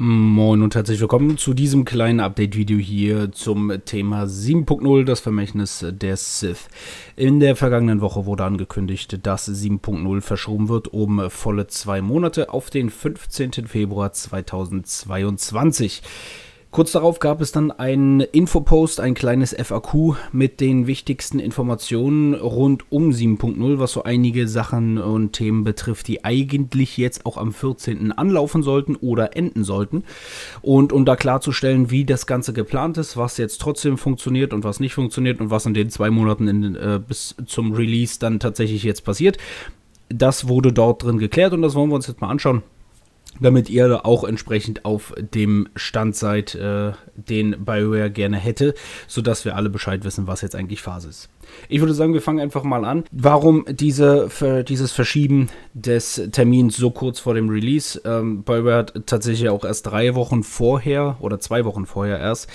Moin und herzlich willkommen zu diesem kleinen Update-Video hier zum Thema 7.0, das Vermächtnis der Sith. In der vergangenen Woche wurde angekündigt, dass 7.0 verschoben wird um volle zwei Monate auf den 15. Februar 2022. Kurz darauf gab es dann einen Infopost, ein kleines FAQ mit den wichtigsten Informationen rund um 7.0, was so einige Sachen und Themen betrifft, die eigentlich jetzt auch am 14. anlaufen sollten oder enden sollten. Und um da klarzustellen, wie das Ganze geplant ist, was jetzt trotzdem funktioniert und was nicht funktioniert und was in den zwei Monaten in, äh, bis zum Release dann tatsächlich jetzt passiert, das wurde dort drin geklärt und das wollen wir uns jetzt mal anschauen damit ihr auch entsprechend auf dem Stand seid, äh, den BioWare gerne hätte, sodass wir alle Bescheid wissen, was jetzt eigentlich Phase ist. Ich würde sagen, wir fangen einfach mal an. Warum diese, dieses Verschieben des Termins so kurz vor dem Release? Ähm, BioWare hat tatsächlich auch erst drei Wochen vorher oder zwei Wochen vorher erst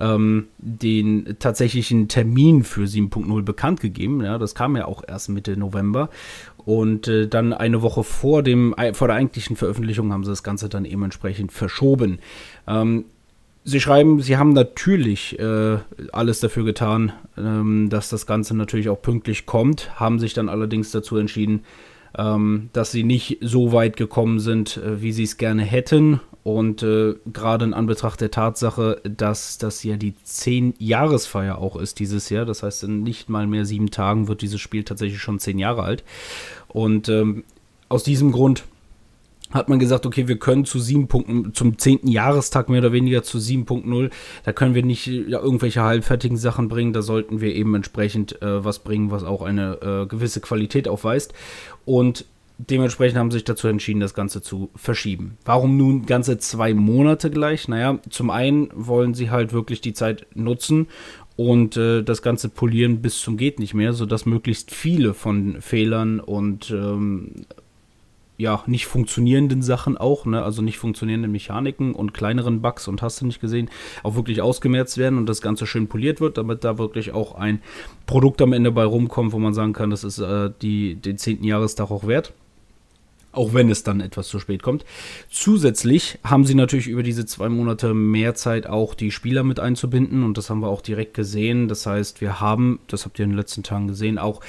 ähm, den tatsächlichen Termin für 7.0 bekannt gegeben. Ja, das kam ja auch erst Mitte November. Und äh, dann eine Woche vor, dem, äh, vor der eigentlichen Veröffentlichung haben sie das Ganze dann eben entsprechend verschoben. Ähm, Sie schreiben, Sie haben natürlich äh, alles dafür getan, ähm, dass das Ganze natürlich auch pünktlich kommt, haben sich dann allerdings dazu entschieden, ähm, dass Sie nicht so weit gekommen sind, äh, wie Sie es gerne hätten und äh, gerade in Anbetracht der Tatsache, dass das ja die 10-Jahresfeier auch ist dieses Jahr, das heißt, in nicht mal mehr sieben Tagen wird dieses Spiel tatsächlich schon zehn Jahre alt. Und ähm, aus diesem Grund hat man gesagt, okay, wir können zu sieben Punkten, zum zehnten Jahrestag mehr oder weniger zu 7.0, da können wir nicht äh, ja, irgendwelche halbfertigen Sachen bringen, da sollten wir eben entsprechend äh, was bringen, was auch eine äh, gewisse Qualität aufweist. Und dementsprechend haben sie sich dazu entschieden, das Ganze zu verschieben. Warum nun ganze zwei Monate gleich? Naja, zum einen wollen sie halt wirklich die Zeit nutzen und äh, das Ganze polieren bis zum geht nicht mehr, sodass möglichst viele von Fehlern und ähm, ja, nicht funktionierenden Sachen auch, ne? also nicht funktionierenden Mechaniken und kleineren Bugs und hast du nicht gesehen, auch wirklich ausgemerzt werden und das Ganze schön poliert wird, damit da wirklich auch ein Produkt am Ende bei rumkommt, wo man sagen kann, das ist äh, die, den 10. Jahrestag auch wert auch wenn es dann etwas zu spät kommt. Zusätzlich haben sie natürlich über diese zwei Monate mehr Zeit, auch die Spieler mit einzubinden und das haben wir auch direkt gesehen. Das heißt, wir haben, das habt ihr in den letzten Tagen gesehen, auch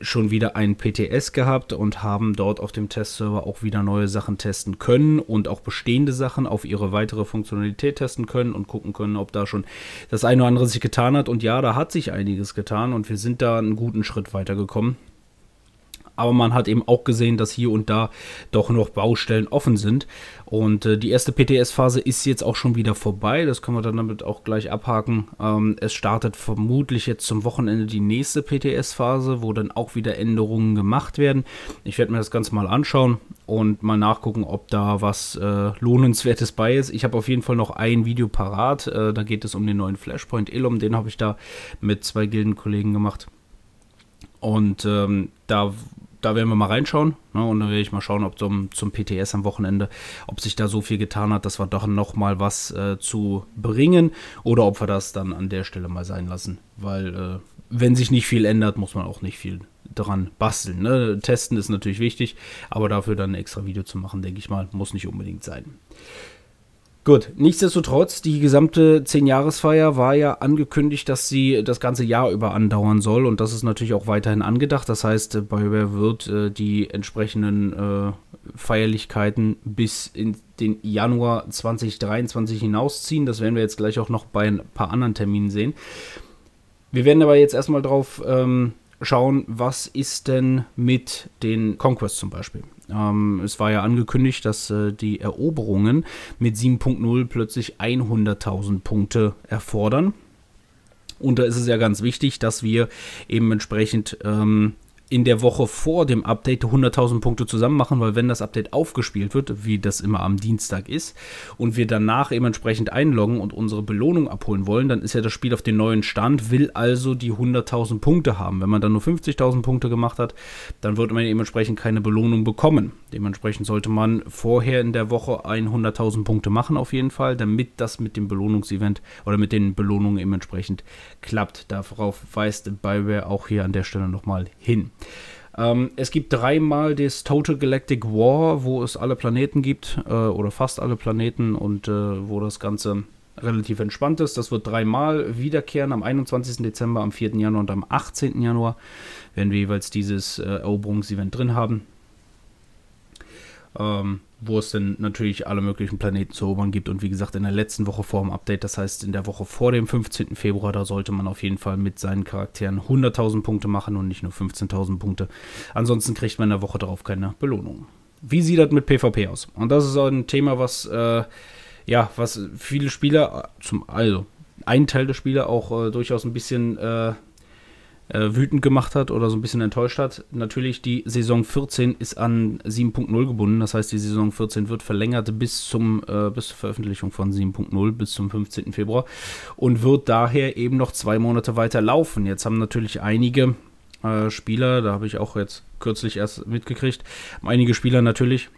schon wieder ein PTS gehabt und haben dort auf dem Testserver auch wieder neue Sachen testen können und auch bestehende Sachen auf ihre weitere Funktionalität testen können und gucken können, ob da schon das eine oder andere sich getan hat. Und ja, da hat sich einiges getan und wir sind da einen guten Schritt weitergekommen aber man hat eben auch gesehen, dass hier und da doch noch Baustellen offen sind. Und äh, die erste PTS-Phase ist jetzt auch schon wieder vorbei. Das können wir dann damit auch gleich abhaken. Ähm, es startet vermutlich jetzt zum Wochenende die nächste PTS-Phase, wo dann auch wieder Änderungen gemacht werden. Ich werde mir das Ganze mal anschauen und mal nachgucken, ob da was äh, Lohnenswertes bei ist. Ich habe auf jeden Fall noch ein Video parat. Äh, da geht es um den neuen Flashpoint Elum. Den habe ich da mit zwei Gildenkollegen gemacht. Und ähm, da da werden wir mal reinschauen. Ne? Und dann werde ich mal schauen, ob zum, zum PTS am Wochenende, ob sich da so viel getan hat, dass wir doch nochmal was äh, zu bringen oder ob wir das dann an der Stelle mal sein lassen. Weil, äh, wenn sich nicht viel ändert, muss man auch nicht viel dran basteln. Ne? Testen ist natürlich wichtig, aber dafür dann ein extra Video zu machen, denke ich mal, muss nicht unbedingt sein. Gut, nichtsdestotrotz, die gesamte zehn Zehnjahresfeier war ja angekündigt, dass sie das ganze Jahr über andauern soll und das ist natürlich auch weiterhin angedacht. Das heißt, äh, BioWare wird äh, die entsprechenden äh, Feierlichkeiten bis in den Januar 2023 hinausziehen. Das werden wir jetzt gleich auch noch bei ein paar anderen Terminen sehen. Wir werden aber jetzt erstmal drauf ähm, schauen, was ist denn mit den Conquest zum Beispiel. Ähm, es war ja angekündigt, dass äh, die Eroberungen mit 7.0 plötzlich 100.000 Punkte erfordern. Und da ist es ja ganz wichtig, dass wir eben entsprechend ähm, in der Woche vor dem Update 100.000 Punkte zusammen machen, weil wenn das Update aufgespielt wird, wie das immer am Dienstag ist, und wir danach eben entsprechend einloggen und unsere Belohnung abholen wollen, dann ist ja das Spiel auf den neuen Stand, will also die 100.000 Punkte haben. Wenn man dann nur 50.000 Punkte gemacht hat, dann wird man eben entsprechend keine Belohnung bekommen. Dementsprechend sollte man vorher in der Woche 100.000 Punkte machen auf jeden Fall, damit das mit dem Belohnungsevent oder mit den Belohnungen eben entsprechend klappt. Darauf weist BioWare auch hier an der Stelle nochmal hin. Ähm, es gibt dreimal das Total Galactic War, wo es alle Planeten gibt äh, oder fast alle Planeten und äh, wo das Ganze relativ entspannt ist. Das wird dreimal wiederkehren am 21. Dezember, am 4. Januar und am 18. Januar, wenn wir jeweils dieses äh, Eroberungsevent drin haben. Ähm, wo es dann natürlich alle möglichen Planeten zu erobern gibt. Und wie gesagt, in der letzten Woche vor dem Update, das heißt in der Woche vor dem 15. Februar, da sollte man auf jeden Fall mit seinen Charakteren 100.000 Punkte machen und nicht nur 15.000 Punkte. Ansonsten kriegt man in der Woche darauf keine Belohnung. Wie sieht das mit PvP aus? Und das ist ein Thema, was, äh, ja, was viele Spieler, zum, also ein Teil der Spieler auch äh, durchaus ein bisschen... Äh, äh, wütend gemacht hat oder so ein bisschen enttäuscht hat. Natürlich, die Saison 14 ist an 7.0 gebunden. Das heißt, die Saison 14 wird verlängert bis, zum, äh, bis zur Veröffentlichung von 7.0 bis zum 15. Februar und wird daher eben noch zwei Monate weiter laufen. Jetzt haben natürlich einige äh, Spieler, da habe ich auch jetzt kürzlich erst mitgekriegt, einige Spieler natürlich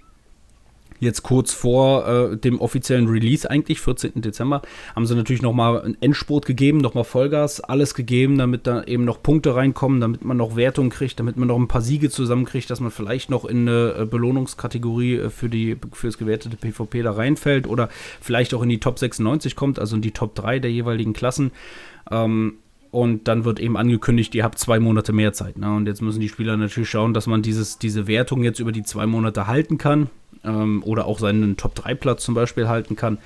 jetzt kurz vor äh, dem offiziellen Release eigentlich, 14. Dezember, haben sie natürlich nochmal einen Endspurt gegeben, nochmal Vollgas, alles gegeben, damit da eben noch Punkte reinkommen, damit man noch Wertungen kriegt, damit man noch ein paar Siege zusammenkriegt, dass man vielleicht noch in eine äh, Belohnungskategorie äh, für, die, für das gewertete PvP da reinfällt oder vielleicht auch in die Top 96 kommt, also in die Top 3 der jeweiligen Klassen. Ähm, und dann wird eben angekündigt, ihr habt zwei Monate mehr Zeit. Ne? Und jetzt müssen die Spieler natürlich schauen, dass man dieses, diese Wertung jetzt über die zwei Monate halten kann ähm, oder auch seinen Top-3-Platz zum Beispiel halten kann.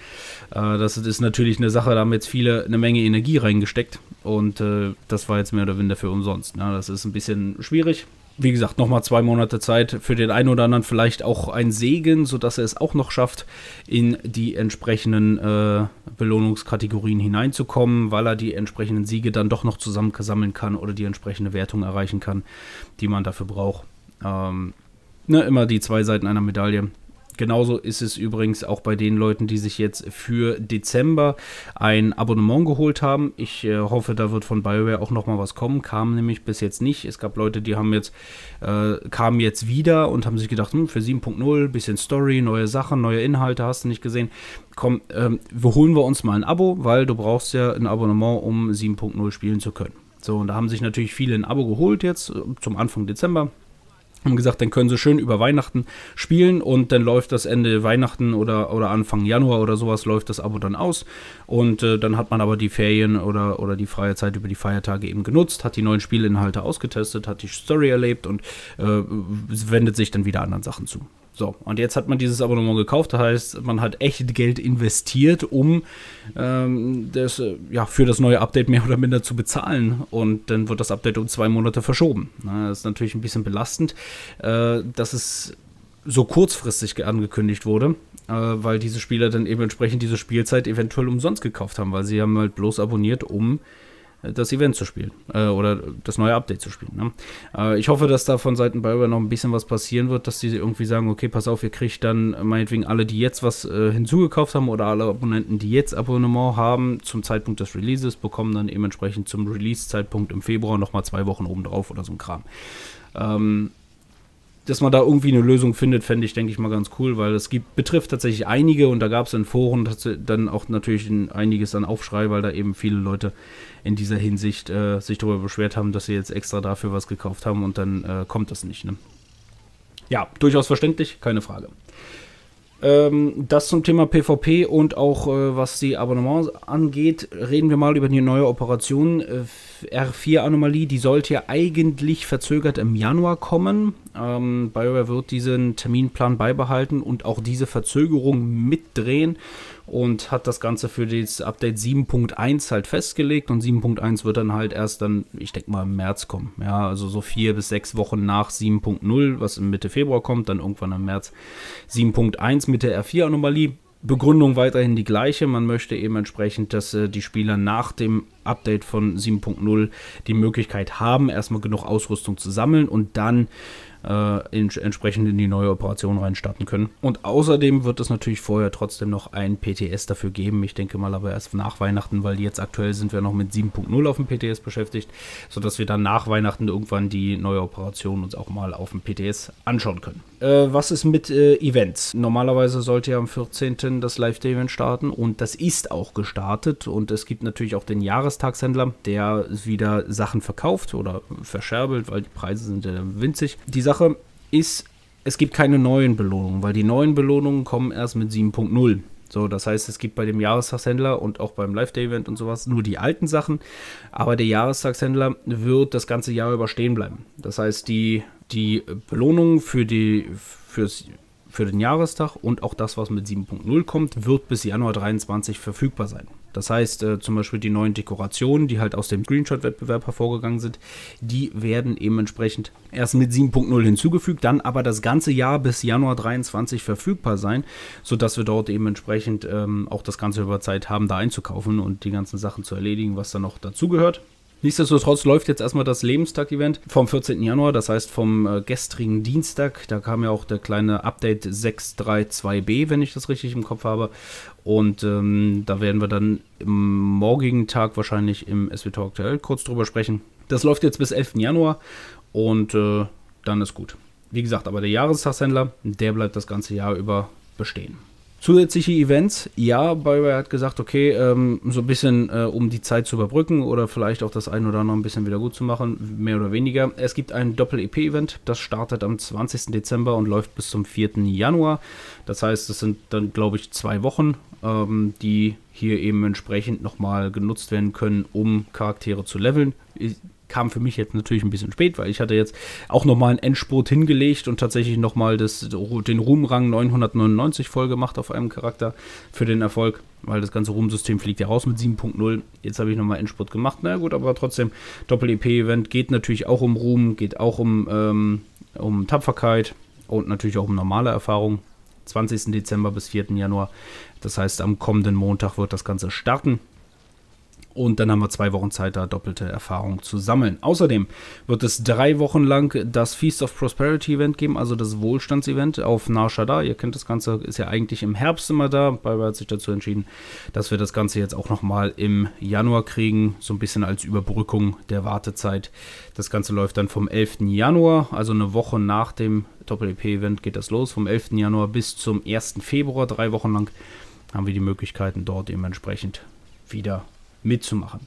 Äh, das ist natürlich eine Sache, da haben jetzt viele eine Menge Energie reingesteckt und äh, das war jetzt mehr oder weniger für umsonst. Ne? Das ist ein bisschen schwierig, wie gesagt, nochmal zwei Monate Zeit für den einen oder anderen vielleicht auch ein Segen, sodass er es auch noch schafft, in die entsprechenden äh, Belohnungskategorien hineinzukommen, weil er die entsprechenden Siege dann doch noch zusammensammeln kann oder die entsprechende Wertung erreichen kann, die man dafür braucht. Ähm, ne, immer die zwei Seiten einer Medaille. Genauso ist es übrigens auch bei den Leuten, die sich jetzt für Dezember ein Abonnement geholt haben. Ich äh, hoffe, da wird von BioWare auch nochmal was kommen. Kam nämlich bis jetzt nicht. Es gab Leute, die haben jetzt, äh, kamen jetzt wieder und haben sich gedacht, hm, für 7.0, bisschen Story, neue Sachen, neue Inhalte, hast du nicht gesehen. Komm, ähm, holen wir uns mal ein Abo, weil du brauchst ja ein Abonnement, um 7.0 spielen zu können. So, und da haben sich natürlich viele ein Abo geholt jetzt äh, zum Anfang Dezember haben gesagt, dann können sie schön über Weihnachten spielen und dann läuft das Ende Weihnachten oder, oder Anfang Januar oder sowas, läuft das Abo dann aus. Und äh, dann hat man aber die Ferien oder, oder die freie Zeit über die Feiertage eben genutzt, hat die neuen Spielinhalte ausgetestet, hat die Story erlebt und äh, wendet sich dann wieder anderen Sachen zu. So, und jetzt hat man dieses Abonnement gekauft, das heißt, man hat echt Geld investiert, um ähm, das, äh, ja, für das neue Update mehr oder minder zu bezahlen. Und dann wird das Update um zwei Monate verschoben. Das ist natürlich ein bisschen belastend, äh, dass es so kurzfristig angekündigt wurde, äh, weil diese Spieler dann eben entsprechend diese Spielzeit eventuell umsonst gekauft haben, weil sie haben halt bloß abonniert, um das Event zu spielen äh, oder das neue Update zu spielen. Ne? Äh, ich hoffe, dass da von Seiten BioWare noch ein bisschen was passieren wird, dass die irgendwie sagen, okay, pass auf, ihr kriegt dann meinetwegen alle, die jetzt was äh, hinzugekauft haben oder alle Abonnenten, die jetzt Abonnement haben, zum Zeitpunkt des Releases, bekommen dann eben entsprechend zum Release-Zeitpunkt im Februar nochmal zwei Wochen obendrauf oder so ein Kram. Ähm, dass man da irgendwie eine Lösung findet, fände ich, denke ich mal, ganz cool, weil es gibt, betrifft tatsächlich einige und da gab es in Foren dann auch natürlich einiges an Aufschrei, weil da eben viele Leute in dieser Hinsicht äh, sich darüber beschwert haben, dass sie jetzt extra dafür was gekauft haben und dann äh, kommt das nicht. Ne? Ja, durchaus verständlich, keine Frage. Ähm, das zum Thema PvP und auch äh, was die Abonnements angeht, reden wir mal über die neue Operation äh, R4-Anomalie. Die sollte ja eigentlich verzögert im Januar kommen. Ähm, BioWare wird diesen Terminplan beibehalten und auch diese Verzögerung mitdrehen und hat das Ganze für das Update 7.1 halt festgelegt und 7.1 wird dann halt erst dann, ich denke mal, im März kommen. Ja, also so vier bis sechs Wochen nach 7.0, was Mitte Februar kommt, dann irgendwann im März 7.1 mit der R4-Anomalie. Begründung weiterhin die gleiche. Man möchte eben entsprechend, dass äh, die Spieler nach dem Update von 7.0 die Möglichkeit haben, erstmal genug Ausrüstung zu sammeln und dann äh, in, entsprechend in die neue Operation reinstarten können. Und außerdem wird es natürlich vorher trotzdem noch ein PTS dafür geben. Ich denke mal aber erst nach Weihnachten, weil jetzt aktuell sind wir noch mit 7.0 auf dem PTS beschäftigt, sodass wir dann nach Weihnachten irgendwann die neue Operation uns auch mal auf dem PTS anschauen können. Äh, was ist mit äh, Events? Normalerweise sollte ja am 14. das Live-Event starten und das ist auch gestartet. Und es gibt natürlich auch den Jahrestagshändler, der wieder Sachen verkauft oder verscherbelt, weil die Preise sind ja winzig. Die Sache ist, es gibt keine neuen Belohnungen, weil die neuen Belohnungen kommen erst mit 7.0. So, das heißt, es gibt bei dem Jahrestagshändler und auch beim Live-Day-Event und sowas nur die alten Sachen, aber der Jahrestagshändler wird das ganze Jahr über stehen bleiben. Das heißt, die, die Belohnung für, die, fürs, für den Jahrestag und auch das, was mit 7.0 kommt, wird bis Januar 23 verfügbar sein. Das heißt, äh, zum Beispiel die neuen Dekorationen, die halt aus dem Screenshot-Wettbewerb hervorgegangen sind, die werden eben entsprechend erst mit 7.0 hinzugefügt, dann aber das ganze Jahr bis Januar 23 verfügbar sein, sodass wir dort eben entsprechend ähm, auch das Ganze über Zeit haben, da einzukaufen und die ganzen Sachen zu erledigen, was da noch dazugehört. Nichtsdestotrotz läuft jetzt erstmal das Lebenstag-Event vom 14. Januar, das heißt vom äh, gestrigen Dienstag. Da kam ja auch der kleine Update 632b, wenn ich das richtig im Kopf habe. Und ähm, da werden wir dann im morgigen Tag wahrscheinlich im SW aktuell kurz drüber sprechen. Das läuft jetzt bis 11. Januar und äh, dann ist gut. Wie gesagt, aber der Jahrestagshändler, der bleibt das ganze Jahr über bestehen. Zusätzliche Events, ja, Bioware hat gesagt, okay, ähm, so ein bisschen, äh, um die Zeit zu überbrücken oder vielleicht auch das ein oder andere ein bisschen wieder gut zu machen, mehr oder weniger. Es gibt ein Doppel-EP-Event, das startet am 20. Dezember und läuft bis zum 4. Januar. Das heißt, es sind dann, glaube ich, zwei Wochen, ähm, die hier eben entsprechend nochmal genutzt werden können, um Charaktere zu leveln kam für mich jetzt natürlich ein bisschen spät, weil ich hatte jetzt auch nochmal einen Endspurt hingelegt und tatsächlich nochmal den Ruhmrang 999 voll gemacht auf einem Charakter für den Erfolg, weil das ganze Ruhmsystem fliegt ja raus mit 7.0. Jetzt habe ich nochmal Endspurt gemacht. Na gut, aber trotzdem, Doppel-EP-Event geht natürlich auch um Ruhm, geht auch um, ähm, um Tapferkeit und natürlich auch um normale Erfahrung. 20. Dezember bis 4. Januar. Das heißt, am kommenden Montag wird das Ganze starten. Und dann haben wir zwei Wochen Zeit, da doppelte Erfahrung zu sammeln. Außerdem wird es drei Wochen lang das Feast of Prosperity Event geben, also das Wohlstandsevent auf Nar Ihr kennt das Ganze, ist ja eigentlich im Herbst immer da. Bayer hat sich dazu entschieden, dass wir das Ganze jetzt auch nochmal im Januar kriegen, so ein bisschen als Überbrückung der Wartezeit. Das Ganze läuft dann vom 11. Januar, also eine Woche nach dem Doppel-EP-Event geht das los, vom 11. Januar bis zum 1. Februar, drei Wochen lang haben wir die Möglichkeiten dort dementsprechend wieder mitzumachen.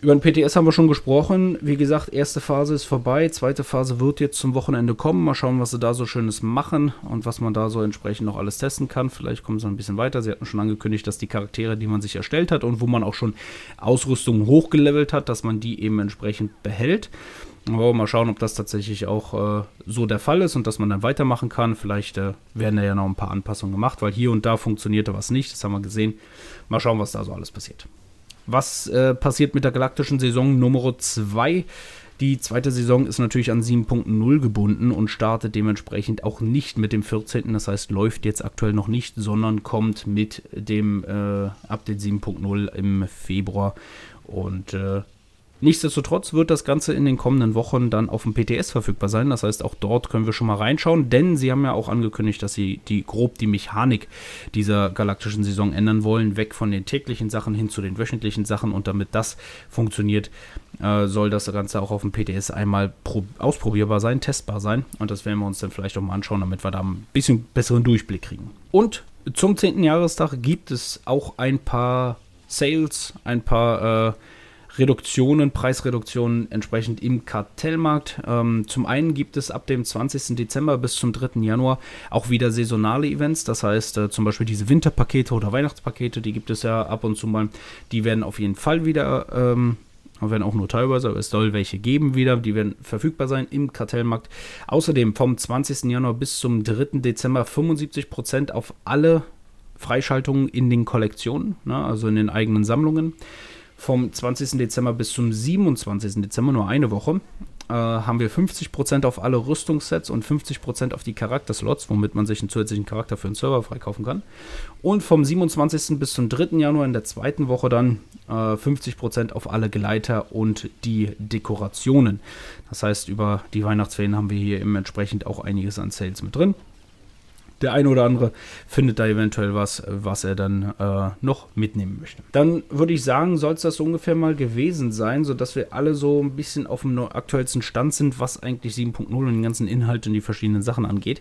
Über den PTS haben wir schon gesprochen. Wie gesagt, erste Phase ist vorbei. Zweite Phase wird jetzt zum Wochenende kommen. Mal schauen, was sie da so Schönes machen und was man da so entsprechend noch alles testen kann. Vielleicht kommen sie ein bisschen weiter. Sie hatten schon angekündigt, dass die Charaktere, die man sich erstellt hat und wo man auch schon Ausrüstung hochgelevelt hat, dass man die eben entsprechend behält. Aber mal schauen, ob das tatsächlich auch äh, so der Fall ist und dass man dann weitermachen kann. Vielleicht äh, werden da ja noch ein paar Anpassungen gemacht, weil hier und da funktionierte was nicht. Das haben wir gesehen. Mal schauen, was da so alles passiert. Was äh, passiert mit der galaktischen Saison Nummer 2? Die zweite Saison ist natürlich an 7.0 gebunden und startet dementsprechend auch nicht mit dem 14. Das heißt, läuft jetzt aktuell noch nicht, sondern kommt mit dem äh, Update 7.0 im Februar. Und äh, Nichtsdestotrotz wird das Ganze in den kommenden Wochen dann auf dem PTS verfügbar sein. Das heißt, auch dort können wir schon mal reinschauen, denn sie haben ja auch angekündigt, dass sie die grob die Mechanik dieser galaktischen Saison ändern wollen, weg von den täglichen Sachen hin zu den wöchentlichen Sachen. Und damit das funktioniert, äh, soll das Ganze auch auf dem PTS einmal ausprobierbar sein, testbar sein. Und das werden wir uns dann vielleicht auch mal anschauen, damit wir da ein bisschen besseren Durchblick kriegen. Und zum 10. Jahrestag gibt es auch ein paar Sales, ein paar äh, Reduktionen, Preisreduktionen entsprechend im Kartellmarkt. Ähm, zum einen gibt es ab dem 20. Dezember bis zum 3. Januar auch wieder saisonale Events. Das heißt äh, zum Beispiel diese Winterpakete oder Weihnachtspakete, die gibt es ja ab und zu mal. Die werden auf jeden Fall wieder ähm, wenn auch nur teilweise, aber es soll welche geben wieder, die werden verfügbar sein im Kartellmarkt. Außerdem vom 20. Januar bis zum 3. Dezember 75% auf alle Freischaltungen in den Kollektionen, ne, also in den eigenen Sammlungen. Vom 20. Dezember bis zum 27. Dezember, nur eine Woche, äh, haben wir 50% auf alle Rüstungssets und 50% auf die Charakterslots, womit man sich einen zusätzlichen Charakter für einen Server freikaufen kann. Und vom 27. bis zum 3. Januar in der zweiten Woche dann äh, 50% auf alle Gleiter und die Dekorationen. Das heißt, über die Weihnachtsferien haben wir hier eben entsprechend auch einiges an Sales mit drin der eine oder andere findet da eventuell was, was er dann äh, noch mitnehmen möchte. Dann würde ich sagen, soll es das ungefähr mal gewesen sein, sodass wir alle so ein bisschen auf dem aktuellsten Stand sind, was eigentlich 7.0 und den ganzen Inhalt und die verschiedenen Sachen angeht.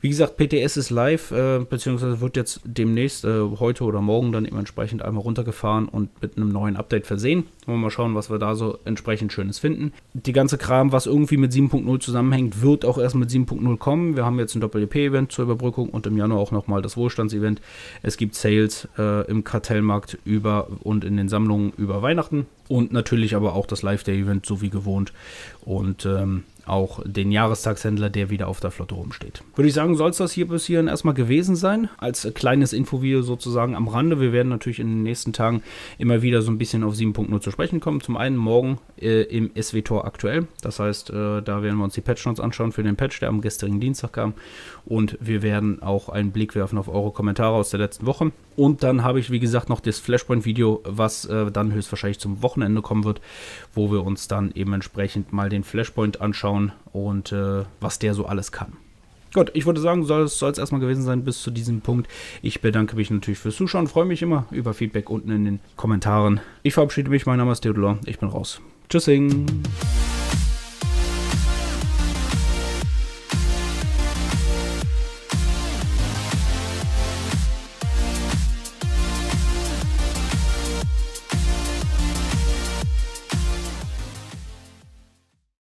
Wie gesagt, PTS ist live, äh, beziehungsweise wird jetzt demnächst, äh, heute oder morgen, dann eben entsprechend einmal runtergefahren und mit einem neuen Update versehen. Wollen wir mal schauen, was wir da so entsprechend Schönes finden. Die ganze Kram, was irgendwie mit 7.0 zusammenhängt, wird auch erst mit 7.0 kommen. Wir haben jetzt ein Doppel-EP-Event zur Überbrückung Aufrückung und im Januar auch nochmal das Wohlstandsevent. Es gibt Sales äh, im Kartellmarkt über und in den Sammlungen über Weihnachten und natürlich aber auch das Live-Day-Event, so wie gewohnt. Und ähm, auch den Jahrestagshändler, der wieder auf der Flotte rumsteht. Würde ich sagen, soll es das hier bis hierhin erstmal gewesen sein, als kleines Infovideo sozusagen am Rande. Wir werden natürlich in den nächsten Tagen immer wieder so ein bisschen auf 7.0 zu sprechen kommen. Zum einen morgen äh, im SW-Tor aktuell, das heißt, äh, da werden wir uns die Patch Notes anschauen für den Patch, der am gestrigen Dienstag kam. Und wir werden auch einen Blick werfen auf eure Kommentare aus der letzten Woche. Und dann habe ich, wie gesagt, noch das Flashpoint-Video, was äh, dann höchstwahrscheinlich zum Wochenende Wochenende kommen wird, wo wir uns dann eben entsprechend mal den Flashpoint anschauen und äh, was der so alles kann. Gut, ich würde sagen, soll es erstmal gewesen sein bis zu diesem Punkt. Ich bedanke mich natürlich fürs Zuschauen, freue mich immer über Feedback unten in den Kommentaren. Ich verabschiede mich, mein Name ist Theodor, ich bin raus. Tschüssing!